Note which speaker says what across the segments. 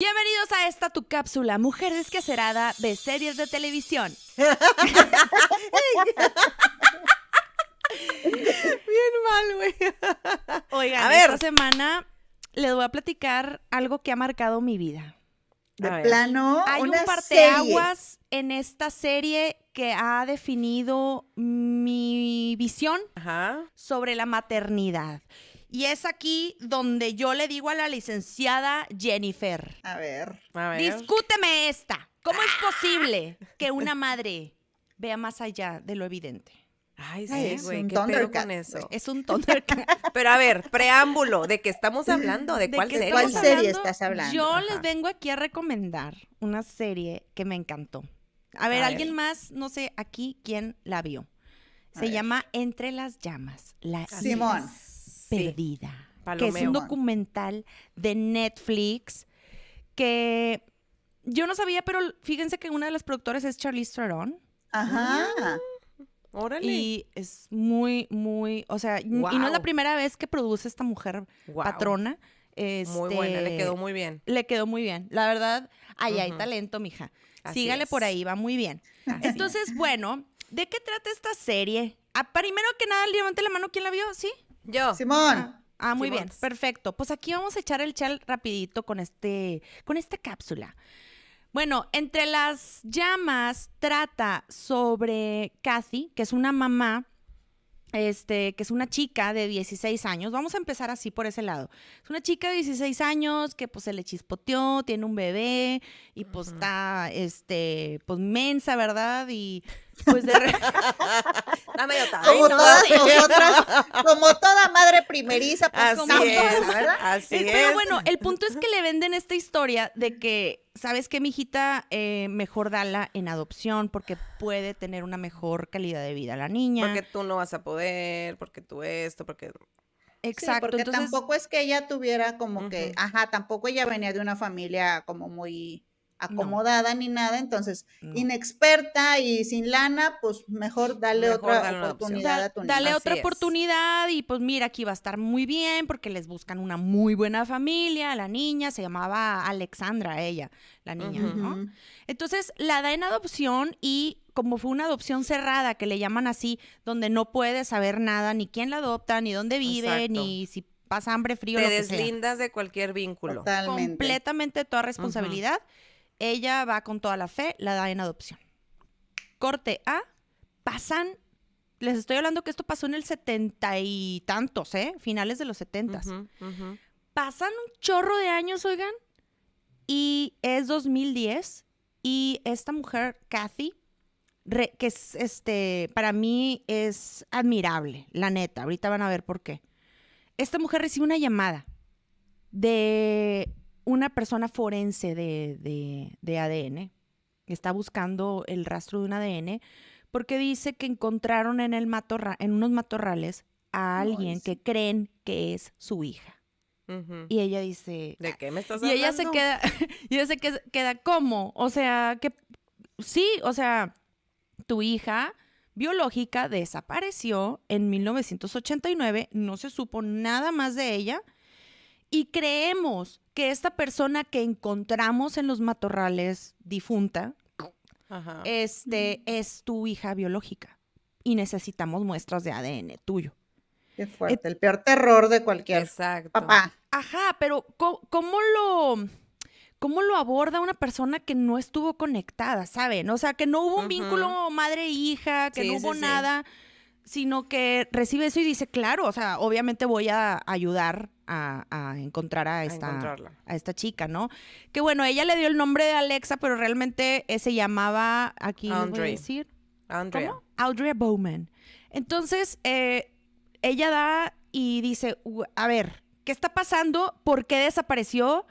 Speaker 1: Bienvenidos a esta tu cápsula, mujer desquacerada de series de televisión. Bien mal, güey. Oigan, a ver. esta semana les voy a platicar algo que ha marcado mi vida. plano, hay una un parteaguas en esta serie que ha definido mi visión sobre la maternidad. Y es aquí donde yo le digo a la licenciada Jennifer. A ver. Discúteme esta. ¿Cómo es ah. posible que una madre vea más allá de lo evidente? Ay, sí, güey, qué pedo con eso. Es un Thundercat. Pero a ver, preámbulo, ¿de qué estamos hablando? ¿De, cuál, serie? estás hablando? Yo les vengo aquí a recomendar una serie que me encantó. A ver, alguien más, no sé aquí quién la vio. Se llama Entre las llamas. La Simón. Perdida, que es un documental de Netflix que yo no sabía, pero fíjense que una de las productoras es Charlize Theron. Ajá. Ah, órale. Y es muy, muy, o sea, y no es la primera vez que produce esta mujer patrona. muy este, buena, le quedó muy bien. Le quedó muy bien. La verdad, ahí hay talento, mija. Sígale por ahí, va muy bien. Entonces, bueno, ¿de qué trata esta serie? Ah, primero que nada, levante la mano, ¿quién la vio? ¿Sí? Yo. Simón. Ah, ah muy bien, perfecto. Pues aquí vamos a echar el chal rapidito con este, con esta cápsula. Bueno, entre las llamas trata sobre Kathy, que es una mamá, este, que es una chica de 16 años. Vamos a empezar así por ese lado. Es una chica de 16 años que pues se le chispoteó, tiene un bebé y pues está, este, pues mensa, ¿verdad? Y pues de re... Como, todas nosotras, como toda madre primeriza, pues así es, Así eh, es, Pero bueno, el punto es que le venden esta historia de que, ¿sabes qué, mijita? hijita, eh, mejor dala en adopción porque puede tener una mejor calidad de vida la niña. Porque tú no vas a poder, porque tú esto, porque... Exacto. porque tampoco es que ella tuviera como que, ajá, tampoco ella venía de una familia como muy acomodada ni nada, entonces inexperta y sin lana, pues mejor dale otra oportunidad a tu Dale otra oportunidad y pues mira, aquí va a estar muy bien porque les buscan una muy buena familia, la niña se llamaba Alexandra ella, la niña, ¿no? Entonces la da en adopción y como fue una adopción cerrada, que le llaman así, donde no puede saber nada, ni quién la adopta, ni dónde vive, ni si pasa hambre, frío. Te deslindas
Speaker 2: de cualquier vínculo. Totalmente.
Speaker 1: Completamente toda responsabilidad. Ella va con toda la fe, la da en adopción. Corte A, pasan, les estoy hablando que esto pasó en el setenta y tantos, ¿eh? Finales de los setentas. Pasan un chorro de años, oigan, y es 2010 y esta mujer, Kathy, que es, este, para mí es admirable, la neta, ahorita van a ver por qué. Esta mujer recibe una llamada de una persona forense de, de, de ADN está buscando el rastro de un ADN porque dice que encontraron en, el matorra en unos matorrales a alguien que creen que es su hija. Y ella dice... ¿De qué
Speaker 2: me estás hablando? Y ella se queda,
Speaker 1: y ella se queda, como, o sea, que sí, o sea, tu hija biológica desapareció en 1989, no se supo nada más de ella y creemos que esta persona que encontramos en los matorrales difunta este, es tu hija biológica y necesitamos muestras de ADN tuyo. Qué fuerte, el peor terror de cualquier papá. Ajá, pero ¿cómo, lo, lo aborda una persona que no estuvo conectada, saben? O sea, que no hubo un vínculo madre-hija, que no hubo nada, sino que recibe eso y dice, claro, o sea, obviamente voy a ayudar a, encontrar a esta, a, esta chica, ¿no? Que bueno, ella le dio el nombre de Alexa, pero realmente eh, se llamaba, aquí Andrea. decir. Andrea. ¿Cómo? Bowman. Entonces, eh, ella da y dice, a ver, ¿qué está pasando? ¿Por qué desapareció?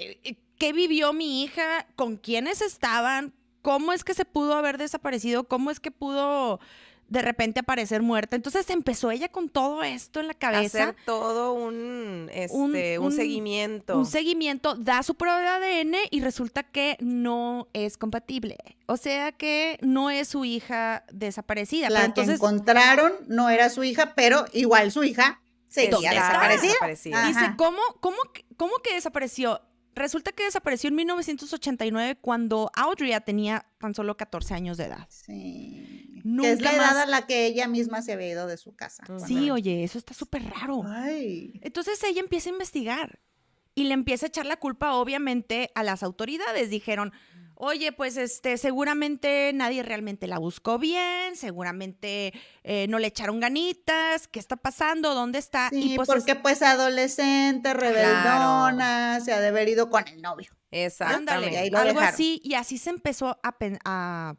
Speaker 1: Eh, ¿Qué vivió mi hija? ¿Con quiénes estaban? ¿Cómo es que se pudo haber desaparecido? ¿Cómo es que pudo de repente aparecer muerta. Entonces empezó ella con todo esto en la cabeza. Hacer todo un, este, un, seguimiento. Un seguimiento, da su prueba de ADN y resulta que no es compatible. O sea que no es su hija desaparecida. La entonces, encontraron no era su hija, pero igual su hija seguía desaparecida. desaparecida. Dice, ¿cómo, cómo que desapareció? Resulta que desapareció en 1989 cuando Audrey tenía tan solo 14 años de edad. Sí. Nunca es la edad a la que ella misma se había ido de su casa. Sí, oye, eso está súper raro. Ay. Entonces ella empieza a investigar y le empieza a echar la culpa, obviamente, a las autoridades. Dijeron, oye, pues este, seguramente nadie realmente la buscó bien, seguramente eh, no le echaron ganitas, ¿qué está pasando? ¿Dónde está? y pues porque pues adolescente, rebeldona, se ha de haber ido con el novio. Exactamente. algo así, y así se empezó a,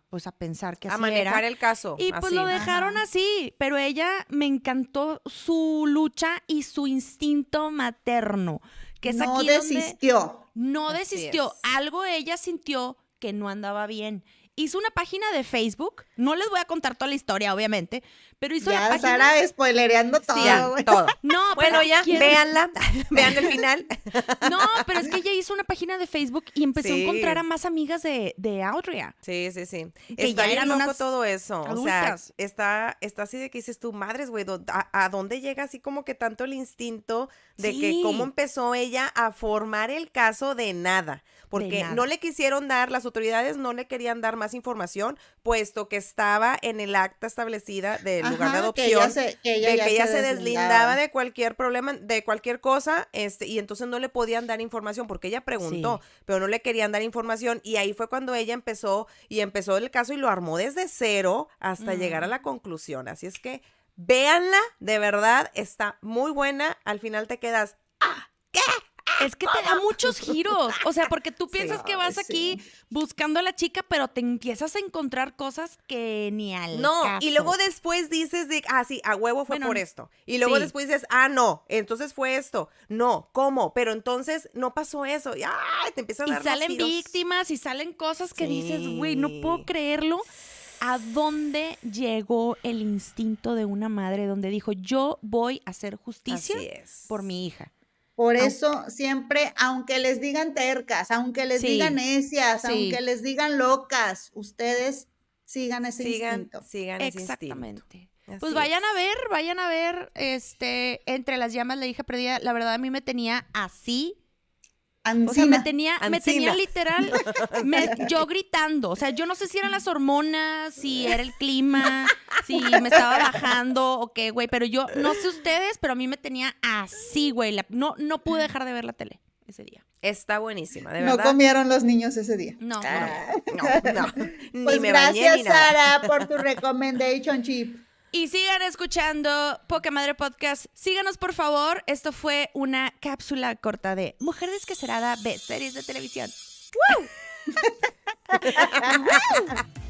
Speaker 1: pues, a pensar que a manejar el caso. Y pues lo dejaron así, pero ella me encantó su lucha y su instinto materno, que no desistió. no desistió. Algo ella sintió que no andaba bien hizo una página de Facebook. No les voy a contar toda la historia, obviamente, pero hizo la página. Sara spoilereando todo. todo. No, pero ya, Veanla, vean el final. No, pero es que ella hizo una página de Facebook y empezó a encontrar a más amigas de, de Sí, sí, sí. Y
Speaker 2: todo eso. O sea, está, está así de que dices tú, madres, güey, a, dónde llega así como que tanto el instinto de que cómo empezó ella a formar el caso de nada? Porque no le quisieron dar, las autoridades no le querían dar más más información, puesto que estaba en el acta establecida del lugar de adopción, que ella se, ella se, deslindaba. de cualquier problema, de cualquier cosa, este, y entonces no le podían dar información, porque ella preguntó, pero no le querían dar información, y ahí fue cuando ella empezó, y empezó el caso y lo armó desde cero hasta llegar a mm. la conclusión. Así es que véanla, de verdad, está
Speaker 1: muy buena. Al final te quedas, es que te da muchos giros. O sea, porque tú piensas que vas aquí buscando a la chica, pero te empiezas a encontrar cosas que ni al. No, y luego después dices, de, ah, sí, a huevo fue por esto. Y luego después dices,
Speaker 2: ah, no, entonces fue esto. No, ¿cómo? Pero entonces no pasó eso. Y te empiezan a dar Y salen
Speaker 1: víctimas y salen cosas que dices, güey, no puedo creerlo. ¿A dónde llegó el instinto de una madre donde dijo, yo voy a hacer justicia por mi hija? Por eso siempre, aunque les digan tercas, aunque les digan necias, aunque les digan locas, ustedes sigan ese sigan, instinto. Sigan ese Exactamente. Instinto. pues vayan a ver, vayan a ver, este, entre las llamas, la hija perdida, la verdad a mí me tenía así, o sea, me tenía, me tenía literal, yo gritando. O sea, yo no sé si eran las hormonas, si era el clima, si me estaba bajando o qué, güey. Pero yo, no sé ustedes, pero a mí me tenía así, güey. no, no pude mm. dejar de ver la tele ese día. Está buenísima, de verdad. No comieron los niños ese día. No, ah, no,
Speaker 2: no. Pues gracias, Sara,
Speaker 1: por tu recommendation chip. Y sigan escuchando Poca Madre Podcast. Síganos, por favor. Esto fue una cápsula corta de Mujer Descacerada B, series de televisión.